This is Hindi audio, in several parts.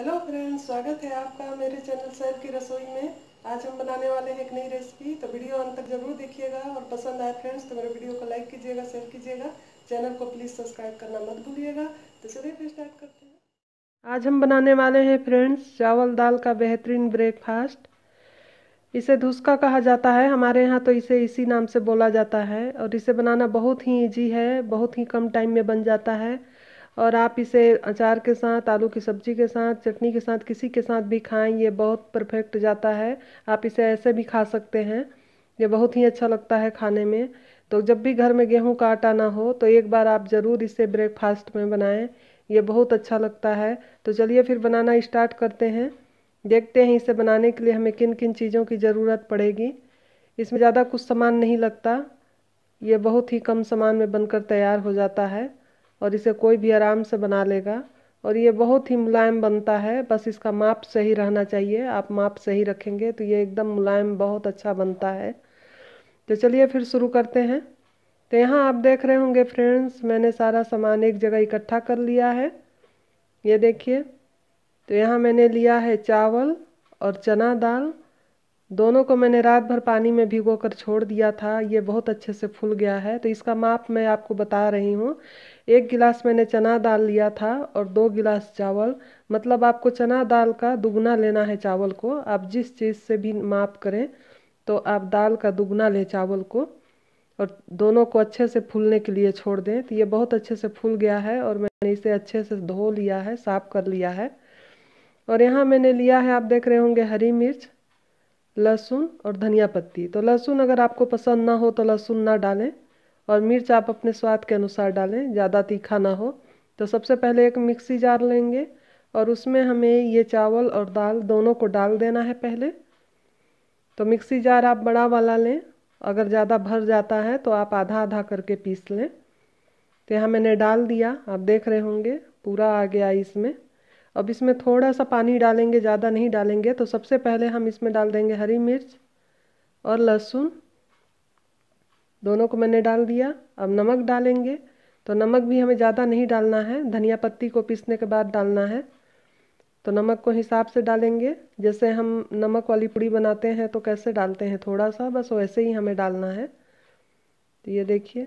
हेलो फ्रेंड्स स्वागत है आपका मेरे चैनल सर की रसोई में आज हम बनाने वाले हैं एक नई रेसिपी तो वीडियो अंत तक जरूर देखिएगा और पसंद आए फ्रेंड्स तो मेरे वीडियो को लाइक कीजिएगा शेयर कीजिएगा चैनल को प्लीज़ सब्सक्राइब करना मत भूलिएगा तो चलिए फिर स्टार्ट करते हैं आज हम बनाने वाले हैं फ्रेंड्स चावल दाल का बेहतरीन ब्रेकफास्ट इसे धुसका कहा जाता है हमारे यहाँ तो इसे इसी नाम से बोला जाता है और इसे बनाना बहुत ही ईजी है बहुत ही कम टाइम में बन जाता है और आप इसे अचार के साथ आलू की सब्ज़ी के साथ चटनी के साथ किसी के साथ भी खाएं ये बहुत परफेक्ट जाता है आप इसे ऐसे भी खा सकते हैं ये बहुत ही अच्छा लगता है खाने में तो जब भी घर में गेहूं का आटा ना हो तो एक बार आप ज़रूर इसे ब्रेकफास्ट में बनाएं ये बहुत अच्छा लगता है तो चलिए फिर बनाना इस्टार्ट करते हैं देखते हैं इसे बनाने के लिए हमें किन किन चीज़ों की ज़रूरत पड़ेगी इसमें ज़्यादा कुछ सामान नहीं लगता ये बहुत ही कम सामान में बनकर तैयार हो जाता है और इसे कोई भी आराम से बना लेगा और ये बहुत ही मुलायम बनता है बस इसका माप सही रहना चाहिए आप माप सही रखेंगे तो ये एकदम मुलायम बहुत अच्छा बनता है तो चलिए फिर शुरू करते हैं तो यहाँ आप देख रहे होंगे फ्रेंड्स मैंने सारा सामान एक जगह इकट्ठा कर लिया है ये देखिए तो यहाँ मैंने लिया है चावल और चना दाल दोनों को मैंने रात भर पानी में भिगो कर छोड़ दिया था ये बहुत अच्छे से फूल गया है तो इसका माप मैं आपको बता रही हूँ एक गिलास मैंने चना दाल लिया था और दो गिलास चावल मतलब आपको चना दाल का दुगना लेना है चावल को आप जिस चीज़ से भी माप करें तो आप दाल का दुगना लें चावल को और दोनों को अच्छे से फूलने के लिए छोड़ दें तो ये बहुत अच्छे से फूल गया है और मैंने इसे अच्छे से धो लिया है साफ़ कर लिया है और यहाँ मैंने लिया है आप देख रहे होंगे हरी मिर्च लहसुन और धनिया पत्ती तो लहसुन अगर आपको पसंद ना हो तो लहसुन ना डालें और मिर्च आप अपने स्वाद के अनुसार डालें ज़्यादा तीखा ना हो तो सबसे पहले एक मिक्सी जार लेंगे और उसमें हमें ये चावल और दाल दोनों को डाल देना है पहले तो मिक्सी जार आप बड़ा वाला लें अगर ज़्यादा भर जाता है तो आप आधा आधा करके पीस लें तो यहाँ मैंने डाल दिया आप देख रहे होंगे पूरा आ गया इसमें अब इसमें थोड़ा सा पानी डालेंगे ज़्यादा नहीं डालेंगे तो सबसे पहले हम इसमें डाल देंगे हरी मिर्च और लहसुन दोनों को मैंने डाल दिया अब नमक डालेंगे तो नमक भी हमें ज़्यादा नहीं डालना है धनिया पत्ती को पीसने के बाद डालना है तो नमक को हिसाब से डालेंगे जैसे हम नमक वाली पूड़ी बनाते हैं तो कैसे डालते हैं थोड़ा सा बस वैसे ही हमें डालना है तो ये देखिए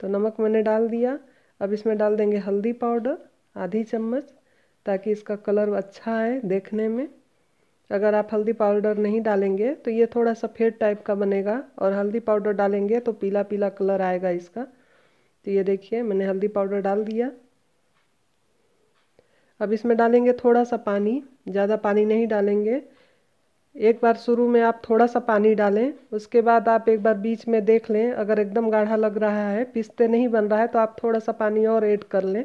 तो नमक मैंने डाल दिया अब इसमें डाल देंगे हल्दी पाउडर आधी चम्मच ताकि इसका कलर अच्छा आए देखने में अगर आप हल्दी पाउडर नहीं डालेंगे तो ये थोड़ा सफ़ेद टाइप का बनेगा और हल्दी पाउडर डालेंगे तो पीला पीला कलर आएगा इसका तो ये देखिए मैंने हल्दी पाउडर डाल दिया अब इसमें डालेंगे थोड़ा सा पानी ज़्यादा पानी नहीं डालेंगे एक बार शुरू में आप थोड़ा सा पानी डालें उसके बाद आप एक बार बीच में देख लें अगर एकदम गाढ़ा लग रहा है पिसते नहीं बन रहा है तो आप थोड़ा सा पानी और ऐड कर लें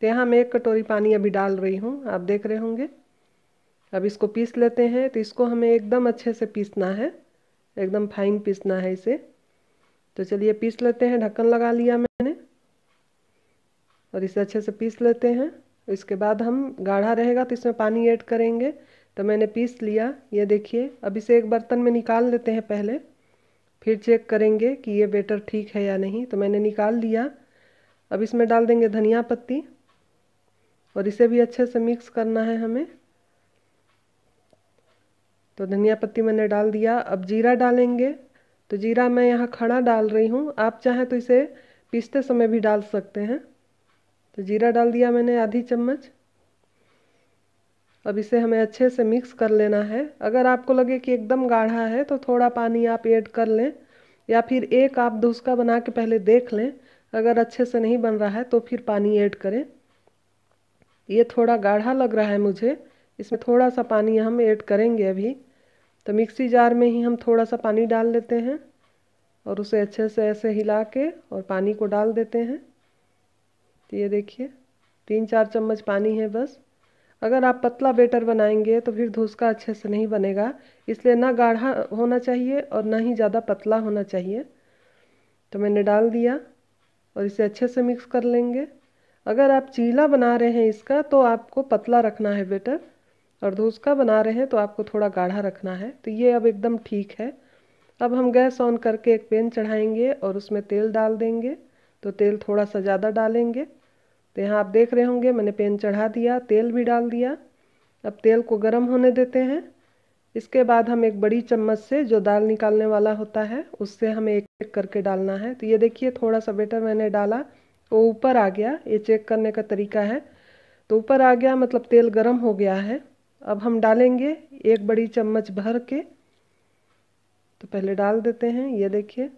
तो यहाँ मैं एक कटोरी पानी अभी डाल रही हूँ आप देख रहे होंगे अब इसको पीस लेते हैं तो इसको हमें एकदम अच्छे से पीसना है एकदम फाइन पीसना है इसे तो चलिए पीस लेते हैं ढक्कन लगा लिया मैंने और इसे अच्छे से पीस लेते हैं इसके बाद हम गाढ़ा रहेगा तो इसमें पानी ऐड करेंगे तो मैंने पीस लिया ये देखिए अब इसे एक बर्तन में निकाल लेते हैं पहले फिर चेक करेंगे कि ये बेटर ठीक है या नहीं तो मैंने निकाल लिया अब इसमें डाल देंगे धनिया पत्ती और इसे भी अच्छे से मिक्स करना है हमें तो धनिया पत्ती मैंने डाल दिया अब जीरा डालेंगे तो जीरा मैं यहाँ खड़ा डाल रही हूँ आप चाहें तो इसे पीसते समय भी डाल सकते हैं तो जीरा डाल दिया मैंने आधी चम्मच अब इसे हमें अच्छे से मिक्स कर लेना है अगर आपको लगे कि एकदम गाढ़ा है तो थोड़ा पानी आप ऐड कर लें या फिर एक आप धुसका बना के पहले देख लें अगर अच्छे से नहीं बन रहा है तो फिर पानी ऐड करें ये थोड़ा गाढ़ा लग रहा है मुझे इसमें थोड़ा सा पानी हम ऐड करेंगे अभी तो मिक्सी जार में ही हम थोड़ा सा पानी डाल लेते हैं और उसे अच्छे से ऐसे हिला के और पानी को डाल देते हैं तो ये देखिए तीन चार चम्मच पानी है बस अगर आप पतला बेटर बनाएंगे तो फिर धोसका अच्छे से नहीं बनेगा इसलिए ना गाढ़ा होना चाहिए और ना ही ज़्यादा पतला होना चाहिए तो मैंने डाल दिया और इसे अच्छे से मिक्स कर लेंगे अगर आप चीला बना रहे हैं इसका तो आपको पतला रखना है बेटर और धोसका बना रहे हैं तो आपको थोड़ा गाढ़ा रखना है तो ये अब एकदम ठीक है अब हम गैस ऑन करके एक पेन चढ़ाएंगे और उसमें तेल डाल देंगे तो तेल थोड़ा सा ज़्यादा डालेंगे तो यहाँ आप देख रहे होंगे मैंने पेन चढ़ा दिया तेल भी डाल दिया अब तेल को गर्म होने देते हैं इसके बाद हम एक बड़ी चम्मच से जो दाल निकालने वाला होता है उससे हमें एक एक करके डालना है तो ये देखिए थोड़ा सा बेटर मैंने डाला वो ऊपर आ गया ये चेक करने का तरीका है तो ऊपर आ गया मतलब तेल गर्म हो गया है अब हम डालेंगे एक बड़ी चम्मच भर के तो पहले डाल देते हैं ये देखिए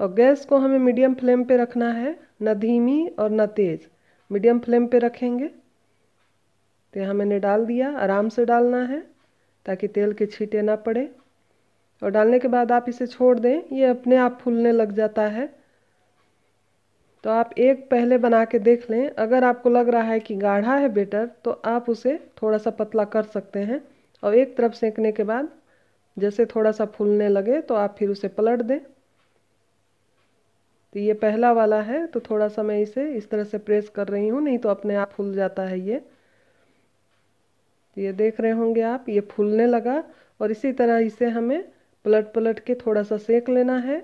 और गैस को हमें मीडियम फ्लेम पे रखना है न धीमी और न तेज़ मीडियम फ्लेम पे रखेंगे तो यहाँ मैंने डाल दिया आराम से डालना है ताकि तेल के छीटे ना पड़े और डालने के बाद आप इसे छोड़ दें ये अपने आप फूलने लग जाता है तो आप एक पहले बना के देख लें अगर आपको लग रहा है कि गाढ़ा है बेटर तो आप उसे थोड़ा सा पतला कर सकते हैं और एक तरफ सेकने के बाद जैसे थोड़ा सा फूलने लगे तो आप फिर उसे पलट दें तो ये पहला वाला है तो थोड़ा सा मैं इसे इस तरह से प्रेस कर रही हूँ नहीं तो अपने आप फूल जाता है ये तो ये देख रहे होंगे आप ये फूलने लगा और इसी तरह इसे हमें पलट पलट के थोड़ा सा सेक लेना है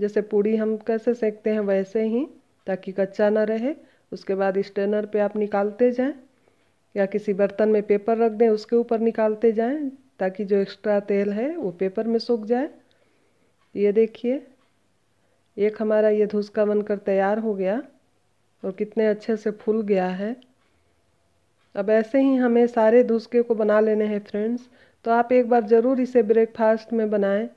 जैसे पूड़ी हम कैसे सेकते हैं वैसे ही ताकि कच्चा ना रहे उसके बाद स्टेनर पे आप निकालते जाएं या किसी बर्तन में पेपर रख दें उसके ऊपर निकालते जाएं ताकि जो एक्स्ट्रा तेल है वो पेपर में सूख जाए ये देखिए एक हमारा ये धुसका बनकर तैयार हो गया और कितने अच्छे से फूल गया है अब ऐसे ही हमें सारे धुसके को बना लेने हैं फ्रेंड्स तो आप एक बार ज़रूर इसे ब्रेकफास्ट में बनाएं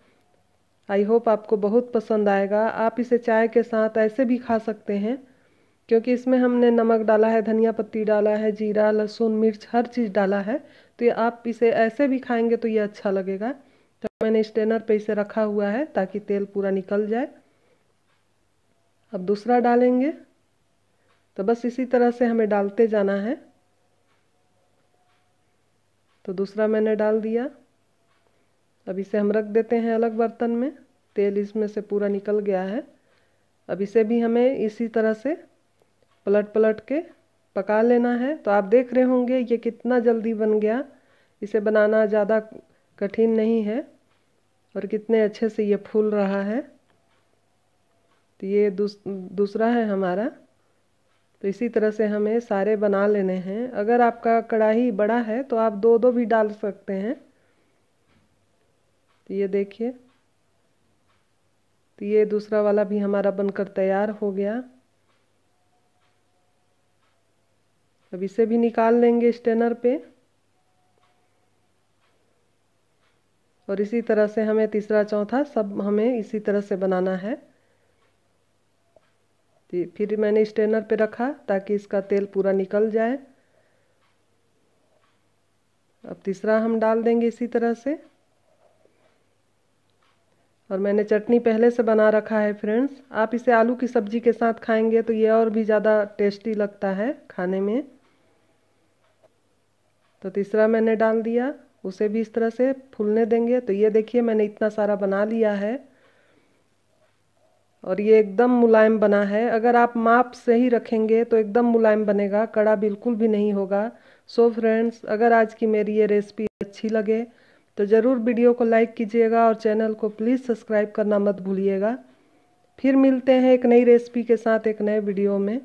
आई होप आपको बहुत पसंद आएगा आप इसे चाय के साथ ऐसे भी खा सकते हैं क्योंकि इसमें हमने नमक डाला है धनिया पत्ती डाला है जीरा लहसुन मिर्च हर चीज़ डाला है तो ये आप इसे ऐसे भी खाएंगे तो ये अच्छा लगेगा तो मैंने स्टेनर पे इसे रखा हुआ है ताकि तेल पूरा निकल जाए अब दूसरा डालेंगे तो बस इसी तरह से हमें डालते जाना है तो दूसरा मैंने डाल दिया अब इसे हम रख देते हैं अलग बर्तन में तेल इसमें से पूरा निकल गया है अब इसे भी हमें इसी तरह से पलट पलट के पका लेना है तो आप देख रहे होंगे ये कितना जल्दी बन गया इसे बनाना ज़्यादा कठिन नहीं है और कितने अच्छे से ये फूल रहा है तो ये दूस, दूसरा है हमारा तो इसी तरह से हमें सारे बना लेने हैं अगर आपका कढ़ाई बड़ा है तो आप दो दो भी डाल सकते हैं तो ये देखिए तो ये दूसरा वाला भी हमारा बनकर तैयार हो गया अब इसे भी निकाल लेंगे स्टेनर पे और इसी तरह से हमें तीसरा चौथा सब हमें इसी तरह से बनाना है तो फिर मैंने स्टेनर पे रखा ताकि इसका तेल पूरा निकल जाए अब तीसरा हम डाल देंगे इसी तरह से और मैंने चटनी पहले से बना रखा है फ्रेंड्स आप इसे आलू की सब्ज़ी के साथ खाएंगे तो ये और भी ज़्यादा टेस्टी लगता है खाने में तो तीसरा मैंने डाल दिया उसे भी इस तरह से फूलने देंगे तो ये देखिए मैंने इतना सारा बना लिया है और ये एकदम मुलायम बना है अगर आप माप से ही रखेंगे तो एकदम मुलायम बनेगा कड़ा बिल्कुल भी नहीं होगा सो so फ्रेंड्स अगर आज की मेरी ये रेसिपी अच्छी लगे तो ज़रूर वीडियो को लाइक कीजिएगा और चैनल को प्लीज़ सब्सक्राइब करना मत भूलिएगा फिर मिलते हैं एक नई रेसिपी के साथ एक नए वीडियो में